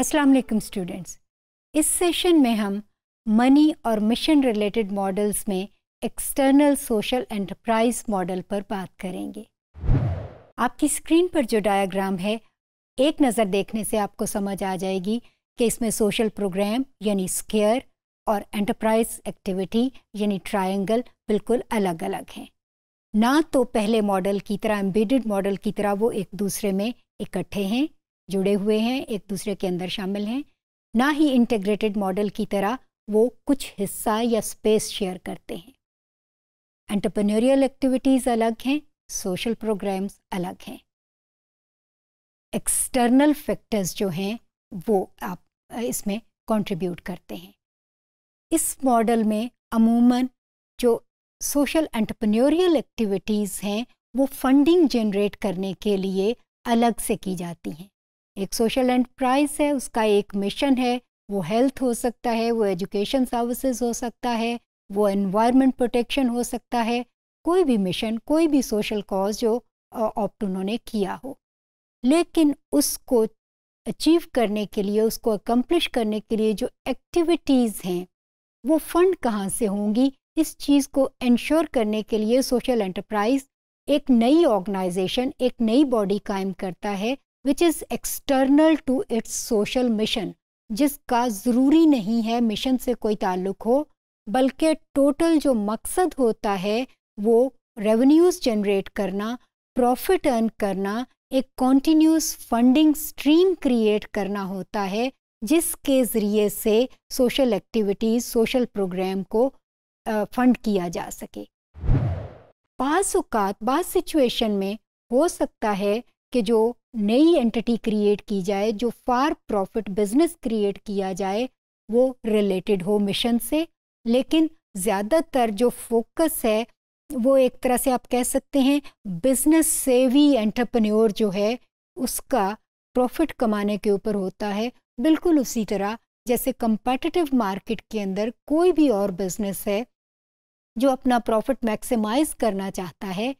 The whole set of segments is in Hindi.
अस्सलाम वालेकुम स्टूडेंट्स इस सेशन में हम मनी और मिशन रिलेटेड मॉडल्स में एक्सटर्नल सोशल एंटरप्राइज मॉडल पर बात करेंगे आपकी स्क्रीन पर जो डायग्राम है एक नज़र देखने से आपको समझ आ जाएगी कि इसमें सोशल प्रोग्राम यानी स्केयर और एंटरप्राइज एक्टिविटी यानी ट्रायंगल बिल्कुल अलग अलग हैं ना तो पहले मॉडल की तरह एम्बेडेड मॉडल की तरह वो एक दूसरे में इकट्ठे हैं जुड़े हुए हैं एक दूसरे के अंदर शामिल हैं ना ही इंटीग्रेटेड मॉडल की तरह वो कुछ हिस्सा या स्पेस शेयर करते हैं एंटरप्रेन्योरियल एक्टिविटीज़ अलग हैं सोशल प्रोग्राम्स अलग हैं एक्सटर्नल फैक्टर्स जो हैं वो आप इसमें कंट्रीब्यूट करते हैं इस मॉडल में अमूमन जो सोशल एंटरप्रेन्योरियल एक्टिविटीज़ हैं वो फंडिंग जनरेट करने के लिए अलग से की जाती हैं एक सोशल एंटरप्राइज है उसका एक मिशन है वो हेल्थ हो सकता है वो एजुकेशन सर्विसेज हो सकता है वो एनवायरनमेंट प्रोटेक्शन हो सकता है कोई भी मिशन कोई भी सोशल कॉज जो ऑप्ट उन्होंने किया हो लेकिन उसको अचीव करने के लिए उसको अकम्प्लिश करने के लिए जो एक्टिविटीज़ हैं वो फंड कहाँ से होंगी इस चीज़ को इंश्योर करने के लिए सोशल एंटरप्राइज एक नई ऑर्गेनाइजेशन एक नई बॉडी कायम करता है which is external to its social mission जिसका ज़रूरी नहीं है मिशन से कोई ताल्लुक हो बल्कि टोटल जो मकसद होता है वो रेवेन्यूज़ जनरेट करना प्रॉफिट अर्न करना एक कॉन्टीन्यूस फंडिंग स्ट्रीम क्रिएट करना होता है जिसके ज़रिए से सोशल एक्टिविटीज़ सोशल प्रोग्राम को फंड किया जा सके बाज़ अवत बाज़ सिचुएशन में हो सकता है कि जो नई एंटिटी क्रिएट की जाए जो फार प्रॉफिट बिजनेस क्रिएट किया जाए वो रिलेटेड हो मिशन से लेकिन ज़्यादातर जो फोकस है वो एक तरह से आप कह सकते हैं बिजनेस सेवी एंटरप्रेन्योर जो है उसका प्रॉफिट कमाने के ऊपर होता है बिल्कुल उसी तरह जैसे कंपेटिटिव मार्केट के अंदर कोई भी और बिजनेस है जो अपना प्रॉफिट मैक्सिमाइज करना चाहता है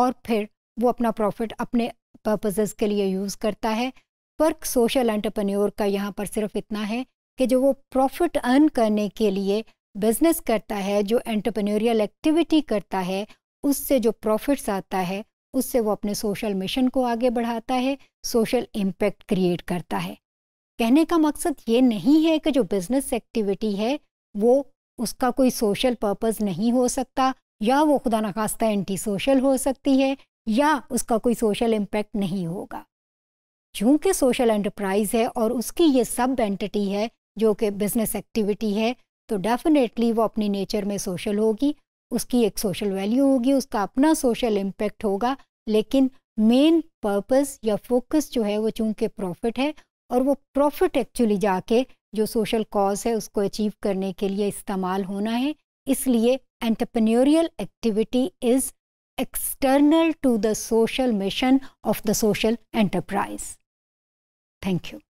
और फिर वो अपना प्रॉफिट अपने पर्पजेज़ के लिए यूज़ करता है वर्क सोशल एंटरप्रेन्योर का यहाँ पर सिर्फ इतना है कि जो वो प्रॉफिट अर्न करने के लिए बिजनेस करता है जो एंटरप्रेन्योरियल एक्टिविटी करता है उससे जो प्रॉफिट्स आता है उससे वो अपने सोशल मिशन को आगे बढ़ाता है सोशल इम्पैक्ट क्रिएट करता है कहने का मकसद ये नहीं है कि जो बिज़नेस एक्टिविटी है वो उसका कोई सोशल पर्पज़ नहीं हो सकता या वो खुदा नखास्ता एंटी सोशल हो सकती है या उसका कोई सोशल इम्पैक्ट नहीं होगा क्योंकि सोशल एंटरप्राइज है और उसकी ये सब एंटिटी है जो कि बिजनेस एक्टिविटी है तो डेफिनेटली वो अपनी नेचर में सोशल होगी उसकी एक सोशल वैल्यू होगी उसका अपना सोशल इम्पैक्ट होगा लेकिन मेन पर्पस या फोकस जो है वो चूंकि प्रॉफिट है और वो प्रॉफिट एक्चुअली जाके जो सोशल कॉज है उसको अचीव करने के लिए इस्तेमाल होना है इसलिए entrepreneurial activity is external to the social mission of the social enterprise. Thank you.